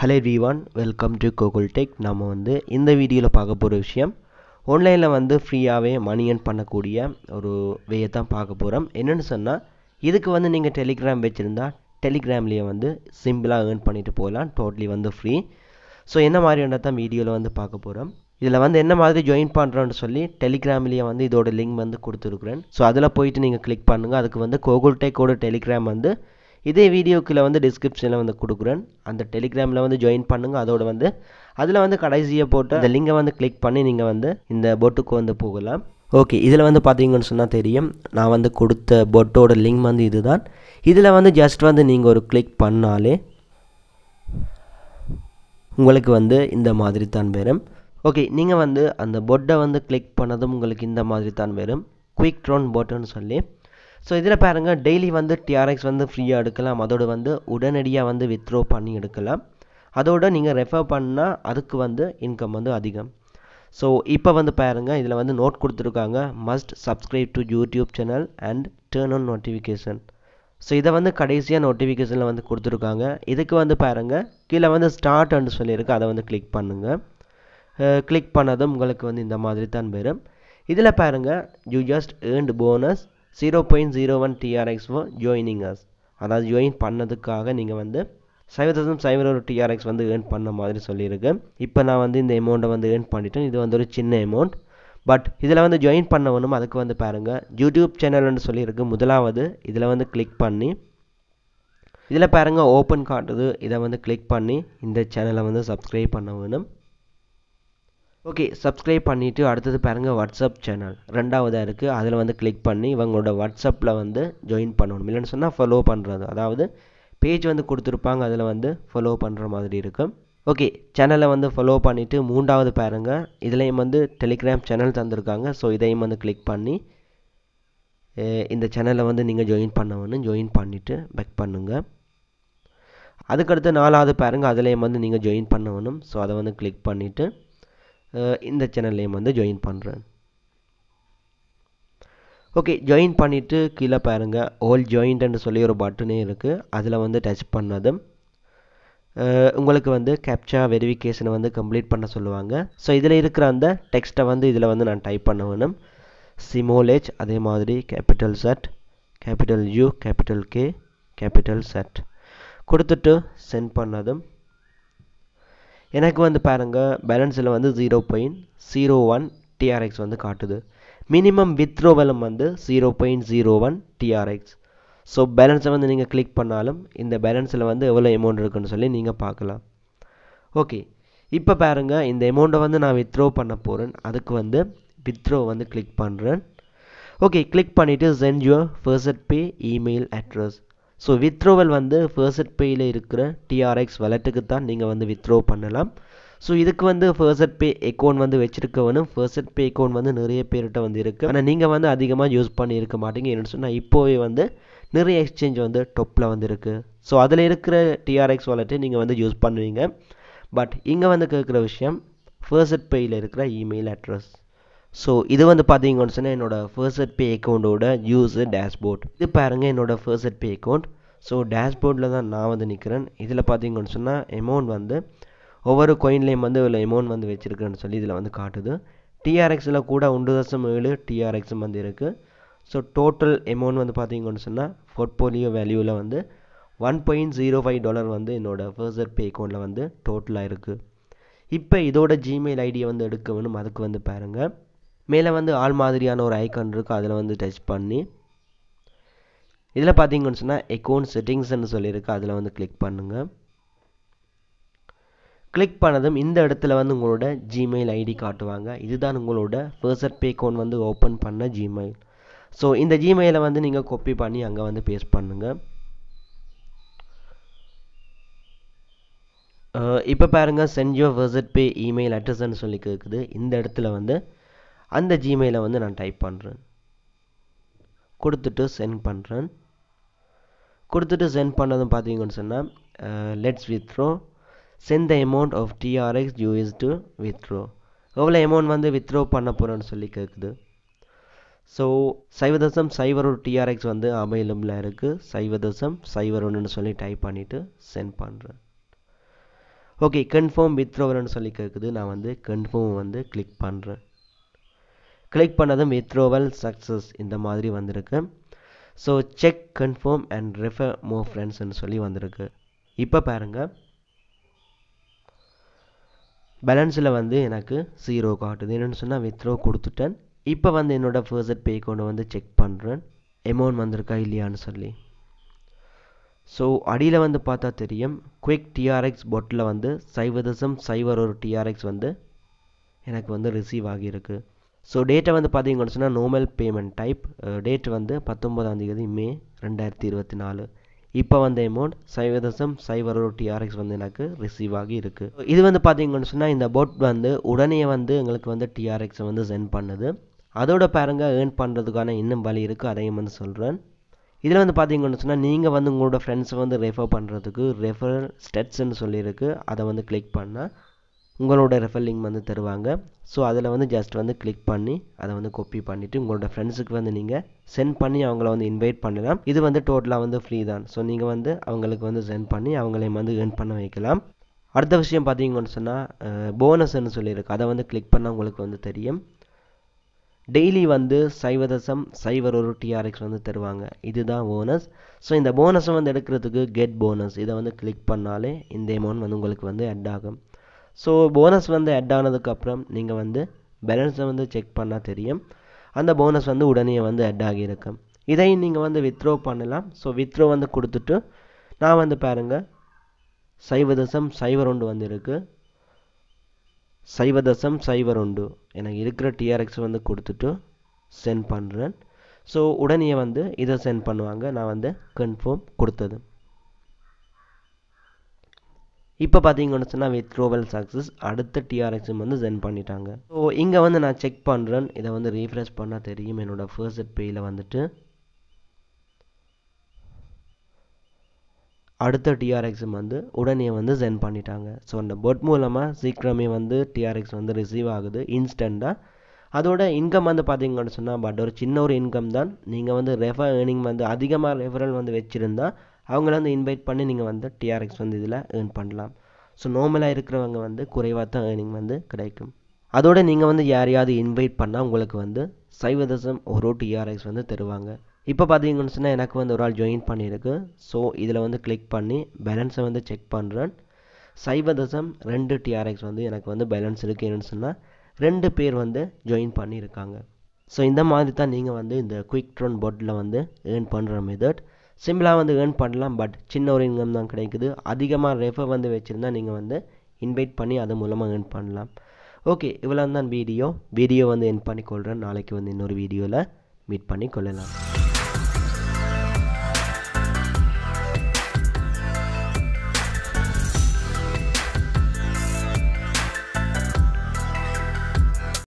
hello வீவான் welcome to Gokul tech நம்ம வந்து இந்த வீடியோவில் பார்க்க போகிற விஷயம் ஆன்லைனில் வந்து ஃப்ரீயாகவே மணி ஏர்ன் பண்ணக்கூடிய ஒரு வேயை தான் பார்க்க போகிறோம் என்னென்னு சொன்னால் இதுக்கு வந்து நீங்கள் டெலிகிராம் வச்சுருந்தா டெலிகிராம்லேயே வந்து சிம்பிளாக ஏர்ன் பண்ணிவிட்டு போகலாம் டோட்டலி வந்து ஃப்ரீ ஸோ என்ன மாதிரியான தான் வீடியோவில் வந்து பார்க்க போகிறோம் இதில் வந்து என்ன மாதிரி ஜாயின் பண்ணுறோன்னு சொல்லி டெலிகிராம்லேயே வந்து இதோட லிங்க் வந்து கொடுத்துருக்குறேன் ஸோ அதில் போயிட்டு நீங்கள் கிளிக் பண்ணுங்கள் அதுக்கு வந்து கோகுல் டெக்கோட டெலிகிராம் வந்து இதே வீடியோக்கில் வந்து டிஸ்கிரிப்ஷனில் வந்து கொடுக்குறேன் அந்த டெலிகிராமில் வந்து ஜாயின் பண்ணுங்கள் அதோட வந்து அதில் வந்து கடைசியை போட்டு அந்த லிங்கை வந்து கிளிக் பண்ணி நீங்கள் வந்து இந்த போட்டுக்கு வந்து போகலாம் ஓகே இதில் வந்து பார்த்தீங்கன்னு சொன்னால் தெரியும் நான் வந்து கொடுத்த போட்டோட லிங்க் வந்து இதுதான் இதில் வந்து ஜஸ்ட் வந்து நீங்கள் ஒரு கிளிக் பண்ணாலே உங்களுக்கு வந்து இந்த மாதிரி தான் வரும் ஓகே நீங்கள் வந்து அந்த பொட்டை வந்து கிளிக் பண்ணதும் உங்களுக்கு இந்த மாதிரி தான் வரும் குயிக் ட்ரோன் போட்டுன்னு சொல்லி ஸோ இதில் பாருங்கள் டெய்லி வந்து டிஆர்எக்ஸ் வந்து ஃப்ரீயாக எடுக்கலாம் அதோடு வந்து உடனடியாக வந்து வித்ட்ரோ பண்ணி எடுக்கலாம் அதோடு நீங்கள் ரெஃபர் பண்ணால் அதுக்கு வந்து இன்கம் வந்து அதிகம் ஸோ இப்போ வந்து பாருங்கள் இதில் வந்து நோட் கொடுத்துருக்காங்க must subscribe to YouTube channel and turn on notification so இதை வந்து கடைசியாக நோட்டிஃபிகேஷனில் வந்து கொடுத்துருக்காங்க இதுக்கு வந்து பாருங்கள் கீழே வந்து ஸ்டார்ட் அண்ட் சொல்லியிருக்கு அதை வந்து கிளிக் பண்ணுங்கள் கிளிக் பண்ணதும் உங்களுக்கு வந்து இந்த மாதிரி தான் வரும் இதில் பாருங்கள் you just earned bonus zero point zero one TRX for joining as அதாவது ஜோயின் பண்ணதுக்காக நீங்கள் வந்து சைவ தௌசண்ட் சைவர் ஒரு டிஆர்எக்ஸ் வந்து ஏர்ன் பண்ண மாதிரி சொல்லியிருக்கு இப்போ நான் வந்து இந்த அமௌண்ட்டை வந்து ஏர்ன் பண்ணிட்டேன் இது வந்து ஒரு சின்ன அமௌண்ட் பட் இதில் வந்து ஜாயின் பண்ணவனும் அதுக்கு வந்து பாருங்கள் யூடியூப் சேனல்னு சொல்லியிருக்கு முதலாவது இதில் வந்து கிளிக் பண்ணி இதில் பாருங்கள் ஓப்பன் காட்டுது இதை வந்து கிளிக் பண்ணி இந்த சேனலை வந்து சப்ஸ்கிரைப் பண்ண வேணும் ஓகே சப்ஸ்கிரைப் பண்ணிவிட்டு அடுத்தது பாருங்கள் வாட்ஸ்அப் சேனல் ரெண்டாவதாக இருக்குது அதில் வந்து கிளிக் பண்ணி இவங்களோட வாட்ஸ்அப்பில் வந்து ஜாயின் பண்ணணும் இல்லைன்னு சொன்னால் ஃபாலோ பண்ணுறது அதாவது பேஜ் வந்து கொடுத்துருப்பாங்க அதில் வந்து ஃபாலோ பண்ணுற மாதிரி இருக்கும் ஓகே சேனலை வந்து ஃபாலோ பண்ணிவிட்டு மூன்றாவது பாருங்கள் இதுலேயும் வந்து டெலிகிராம் சேனல் தந்திருக்காங்க ஸோ இதையும் வந்து கிளிக் பண்ணி இந்த சேனலை வந்து நீங்கள் ஜாயின் பண்ணவொன்னு ஜாயின் பண்ணிவிட்டு பெக் பண்ணுங்கள் அதுக்கடுத்து நாலாவது பாருங்கள் அதுலேயும் வந்து நீங்கள் ஜாயின் பண்ண ஸோ அதை வந்து கிளிக் பண்ணிவிட்டு இந்த சேனல்லையும் வந்து ஜாயின் பண்ணுறேன் ஓகே ஜாயின் பண்ணிவிட்டு கீழே பாருங்கள் ஓல் ஜாயின்ட்னு சொல்லி ஒரு பட்டனே இருக்குது அதில் வந்து டச் பண்ணதும் உங்களுக்கு வந்து கேப்சா வெரிஃபிகேஷனை வந்து கம்ப்ளீட் பண்ண சொல்லுவாங்க ஸோ இதில் இருக்கிற அந்த டெக்ஸ்ட்டை வந்து இதில் வந்து நான் டைப் பண்ண வேணும் சிமோலேஜ் அதே மாதிரி capital Z capital U capital K capital Z கொடுத்துட்டு சென்ட் பண்ணதும் எனக்கு வந்து பாருங்கள் பேலன்ஸில் வந்து zero point zero one TRX வந்து காட்டுது மினிமம் வித்ரோவலும் வந்து zero point zero one TRX so பேலன்ஸை வந்து நீங்கள் கிளிக் பண்ணாலும் இந்த பேலன்ஸில் வந்து எவ்வளோ அமௌண்ட் இருக்குன்னு சொல்லி நீங்கள் பார்க்கலாம் ஓகே இப்போ பாருங்கள் இந்த அமௌண்ட்டை வந்து நான் வித்ரோ பண்ண போகிறேன் அதுக்கு வந்து வித்ரோ வந்து கிளிக் பண்ணுறேன் ஓகே கிளிக் பண்ணிவிட்டு send your FaucetPay email address so withdrawal வந்து ஃபர்சட் பேயில் இருக்கிற டிஆர்எக்ஸ் வலட்டுக்கு தான் நீங்கள் வந்து வித்ரோ பண்ணலாம் ஸோ இதுக்கு வந்து ஃபர்சட் பே அக்கௌண்ட் வந்து வச்சுருக்கவனும் ஃபர்சட் பே அக்கௌண்ட் வந்து நிறைய பேர்கிட்ட வந்து இருக்குது ஆனால் நீங்கள் வந்து அதிகமாக யூஸ் பண்ணியிருக்க மாட்டீங்க என்னென்னு சொன்னால் இப்போவே வந்து நிறைய எக்ஸ்சேஞ்ச் வந்து டொப்பில் வந்துருக்கு ஸோ அதில் இருக்கிற டிஆர்எக்ஸ் வாலெட்டை நீங்கள் வந்து யூஸ் பண்ணுவீங்க பட் இங்கே வந்து கேட்குற விஷயம் ஃபர்சட் பேயில் இருக்கிற இமெயில் அட்ரஸ் ஸோ இது வந்து பார்த்தீங்கன்னு சொன்னால் என்னோடய ஃபர்ஸ்ட் பே அக்கௌண்ட்டோட யூஸு டேஷ்போர்ட் இது பாருங்கள் என்னோடய ஃபர்ஸ்ட் பே அக்கௌண்ட் ஸோ டேஷ்போர்டில் தான் நான் வந்து நிற்கிறேன் இதில் பார்த்தீங்கன்னு சொன்னால் அமௌண்ட் வந்து ஒவ்வொரு கொயின்லேயும் வந்து இதில் அமௌண்ட் வந்து வச்சுருக்கேன்னு சொல்லி இதில் வந்து காட்டுது டிஆர்எக்ஸில் கூட ஒன்று தசம் ஏழு டிஆர்எக்ஸும் வந்து இருக்குது ஸோ டோட்டல் அமௌண்ட் வந்து பார்த்தீங்கன்னு சொன்னால் போர்ட்போலியோ வேல்யூவில் வந்து one point zero five dollar வந்து என்னோடய ஃபர்ஸ்ட் பே அக்கௌண்ட்டில் வந்து டோட்டலாக இருக்குது இப்போ இதோட ஜிமெயில் ஐடியை வந்து எடுக்கணும் அதுக்கு வந்து பாருங்கள் மேலே வந்து ஆள் மாதிரியான ஒரு ஐக்கான் இருக்கும் அதில் வந்து டச் பண்ணி இதில் பார்த்தீங்கன்னு சொன்னால் அக்கௌண்ட் செட்டிங்ஸ்ன்னு சொல்லியிருக்கு அதில் வந்து கிளிக் பண்ணுங்கள் கிளிக் பண்ணதும் இந்த இடத்துல வந்து உங்களோட ஜிமெயில் ஐடி காட்டுவாங்க இதுதான் உங்களோட ஃபர்ஸ்ட் பே அக்கௌண்ட் வந்து ஓப்பன் பண்ண ஜிமெயில் ஸோ இந்த ஜிமெயிலை வந்து நீங்கள் கொப்பி பண்ணி அங்கே வந்து பேஸ்ட் பண்ணுங்கள் இப்போ பாருங்கள் send your FaucetPay email அட்ரஸ்ன்னு சொல்லி கேட்குது இந்த இடத்துல வந்து அந்த ஜிமெயிலை வந்து நான் டைப் பண்ணுறேன் கொடுத்துட்டு சென்ட் பண்ணுறேன் கொடுத்துட்டு சென்ட் பண்ணதும் பார்த்தீங்கன்னு சொன்னால் let's withdraw send the amount of TRX US to withdraw எவ்வளோ அமௌண்ட் வந்து வித்ரோ பண்ண போகிறேன்னு சொல்லி கேட்குது ஸோ சைவதசம் சைவர் ஒரு டிஆர்எக்ஸ் வந்து அவைலபிளாக இருக்குது சைவதசம் சைவர் ஒன்றுன்னு சொல்லி டைப் பண்ணிவிட்டு சென்ட் பண்ணுறேன் ஓகே கன்ஃபார்ம் வித்ரோவர்னு சொல்லி கேட்குது நான் வந்து கன்ஃபார்ம் வந்து கிளிக் பண்ணுறேன் கிளிக் பண்ணதும் வித்ரோவல் சக்ஸஸ் இந்த மாதிரி வந்திருக்கு so check confirm and refer more ஃப்ரெண்ட்ஸ்னு சொல்லி வந்திருக்கு இப்போ பாருங்கள் பேலன்ஸில் வந்து எனக்கு ஜீரோ காட்டுது என்னென்னு சொன்னால் வித்ரோ கொடுத்துட்டேன் இப்போ வந்து என்னோடய ஃபர்ஸ்ட் பே கொண்டு வந்து செக் பண்ணுறேன் அமௌண்ட் வந்திருக்கா இல்லையான்னு சொல்லி ஸோ அடியில் வந்து பார்த்தா தெரியும் குயிக் டிஆர்எக்ஸ் பொட்டில் வந்து சைவதசம் சைவர் ஒரு டிஆர்எக்ஸ் வந்து எனக்கு வந்து ரிசீவ் ஆகியிருக்கு ஸோ டேட்டை வந்து பார்த்தீங்கன்னு சொன்னால் நோமல் பேமெண்ட் டைப் டேட் வந்து பத்தொம்பதாம் தேதி மே ரெண்டாயிரத்தி இருபத்தி நாலு இப்போ வந்த அமௌண்ட் சைவ சைவர் டிஆர்எக்ஸ் வந்து எனக்கு ரிசீவ் ஆகி இருக்குது இது வந்து பார்த்தீங்கன்னு சொன்னால் இந்த போட் வந்து உடனே வந்து எங்களுக்கு வந்து டிஆர்எக்ஸை வந்து சென்ட் பண்ணுது அதோட பாருங்க ஏர்ன் பண்ணுறதுக்கான இன்னும் வழி இருக்குது அதையும் வந்து சொல்கிறேன் இதில் வந்து பார்த்தீங்கன்னு சொன்னால் நீங்கள் வந்து உங்களோட ஃப்ரெண்ட்ஸை வந்து ரெஃபர் பண்ணுறதுக்கு ரெஃபர் ஸ்டெட்ஸ்ன்னு சொல்லியிருக்கு அதை வந்து கிளிக் பண்ணால் உங்களோட ரெஃபர் லிங்க் வந்து தருவாங்க ஸோ அதில் வந்து ஜஸ்ட் வந்து கிளிக் பண்ணி அதை வந்து கொப்பி பண்ணிவிட்டு உங்களோட ஃப்ரெண்ட்ஸுக்கு வந்து நீங்கள் சென்ட் பண்ணி அவங்கள வந்து இன்வைட் பண்ணலாம் இது வந்து டோட்டலாக வந்து ஃப்ரீ தான் ஸோ நீங்கள் வந்து அவங்களுக்கு வந்து சென்ட் பண்ணி அவங்களையும் வந்து ஏர்ன் பண்ண வைக்கலாம் அடுத்த விஷயம் பார்த்தீங்கன்னு சொன்னால் போனஸ்ன்னு சொல்லியிருக்கு அதை வந்து கிளிக் பண்ணால் உங்களுக்கு வந்து தெரியும் டெய்லி வந்து சைவதசம் சைவர் ஒரு டிஆர்எக்ஸ் வந்து தருவாங்க இதுதான் போனஸ் ஸோ இந்த போனஸை வந்து எடுக்கிறதுக்கு கெட் போனஸ் இதை வந்து கிளிக் பண்ணாலே இந்த அமௌண்ட் வந்து உங்களுக்கு வந்து அட் ஆகும் ஸோ போனஸ் வந்து ஆட் ஆனதுக்கப்புறம் நீங்கள் வந்து பேலன்ஸை வந்து செக் பண்ணால் தெரியும் அந்த போனஸ் வந்து உடனே வந்து ஆட் ஆகியிருக்கு இதை நீங்கள் வந்து வித்ட்ரோ பண்ணலாம் ஸோ வித்ட்ரோ வந்து கொடுத்துட்டு நான் வந்து பாருங்கள் சைவ தசம் சைவர் ஒன்று வந்து இருக்குது சைவ தசம் சைவர் ஒன்று எனக்கு இருக்கிற டிஆர்எக்ஸ் வந்து கொடுத்துட்டு சென்ட் பண்ணுறேன் ஸோ உடனே வந்து இதை சென்ட் பண்ணுவாங்க நான் வந்து கன்ஃபார்ம் கொடுத்தது இப்போ பார்த்தீங்கன்னு சொன்னால் வித் க்ளோபல் சக்ஸஸ் அடுத்த டிஆர்எக்ஸும் வந்து சென்ட் பண்ணிட்டாங்க ஸோ இங்கே வந்து நான் செக் பண்ணுறேன் இதை வந்து ரீஃப்ரெஷ் பண்ணால் தெரியும் என்னோடய ஃபர்ஸ்ட் பேயில் வந்துட்டு அடுத்த டிஆர்எக்ஸும் வந்து உடனே வந்து சென்ட் பண்ணிட்டாங்க ஸோ அந்த பொட் மூலமாக சீக்கிரமே வந்து டிஆர்எக்ஸ் வந்து ரிசீவ் ஆகுது இன்ஸ்டண்ட்டாக அதோட இன்கம் வந்து பார்த்தீங்கன்னு சொன்னால் பட் ஒரு சின்ன ஒரு இன்கம் தான் நீங்கள் வந்து ரெஃபர் ஏர்னிங் வந்து அதிகமாக ரெஃபரல் வந்து வச்சுருந்தா அவங்கள வந்து இன்வைட் பண்ணி நீங்கள் வந்து டிஆர்எக்ஸ் வந்து இதில் ஏர்ன் பண்ணலாம் ஸோ நார்மலாக இருக்கிறவங்க வந்து குறைவாக தான் ஏர்னிங் வந்து கிடைக்கும் அதோட நீங்கள் வந்து யாரையாவது இன்வைட் பண்ணால் உங்களுக்கு வந்து சைவ தசம் ஒரு டிஆர்எக்ஸ் வந்து தருவாங்க இப்போ பார்த்தீங்கன்னு சொன்னால் எனக்கு வந்து ஒரு ஆள் ஜாயின் பண்ணியிருக்கு ஸோ இதில் வந்து கிளிக் பண்ணி பேலன்ஸை வந்து செக் பண்ணுறேன் சைவ தசம் ரெண்டு டிஆர்எக்ஸ் வந்து எனக்கு வந்து பேலன்ஸ் என்னென்னு சொன்னால் ரெண்டு பேர் வந்து ஜாயின் பண்ணியிருக்காங்க ஸோ இந்த மாதிரி தான் நீங்கள் வந்து இந்த குயிக் ட்ரோன் போட்டில் வந்து ஏர்ன் பண்ணுற மெதட் சிம்பிளாக வந்து ஏர்ன் பண்ணலாம் பட் சின்ன ஒரு இன்கம் தான் கிடைக்குது அதிகமாக ரெஃபர் வந்து வச்சுருந்தா நீங்கள் வந்து இன்வைட் பண்ணி அது மூலமாக ஏர்ன் பண்ணலாம் ஓகே இவ்வளோ தான் வீடியோ வீடியோ வந்து என் பண்ணிக்கொள்கிறேன் நாளைக்கு வந்து இன்னொரு வீடியோவில் மீட் பண்ணி கொள்ளலாம்